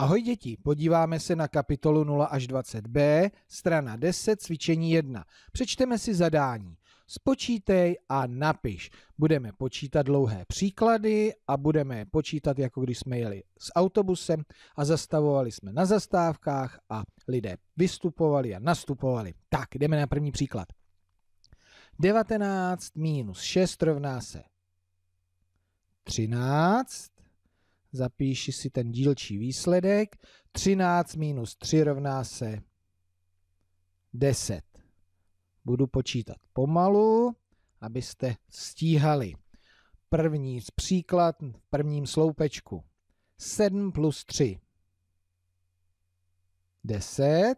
Ahoj děti, podíváme se na kapitolu 0 až 20b, strana 10, cvičení 1. Přečteme si zadání. Spočítej a napiš. Budeme počítat dlouhé příklady a budeme je počítat, jako když jsme jeli s autobusem a zastavovali jsme na zastávkách a lidé vystupovali a nastupovali. Tak, jdeme na první příklad. 19 minus 6 rovná se 13 zapíši si ten dílčí výsledek. 13 minus 3 rovná se 10. Budu počítat pomalu, abyste stíhali. První z příklad v prvním sloupečku. 7 plus 3. 10.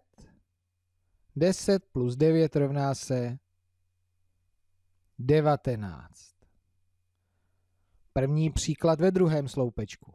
10 plus 9 rovná se 19. První příklad ve druhém sloupečku.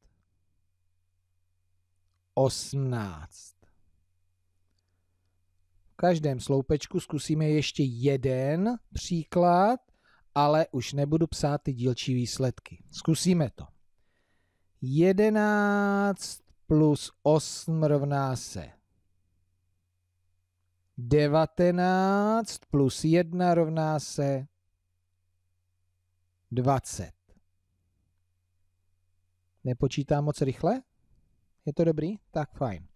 18. V každém sloupečku zkusíme ještě jeden příklad, ale už nebudu psát ty dílčí výsledky. Zkusíme to. 11 plus 8 rovná se 19 plus 1 rovná se 20. Nepočítám moc rychle? Je to dobrý? Tak fajn.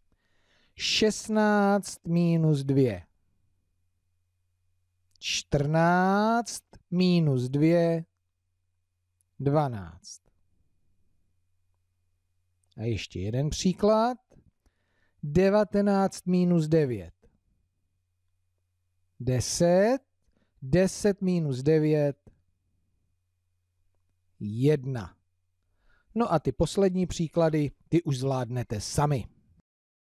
16 minus 2. 14 minus 2. 12. A ještě jeden příklad. 19 minus 9. 10. 10 minus 9. 1. No a ty poslední příklady, ty už zvládnete sami.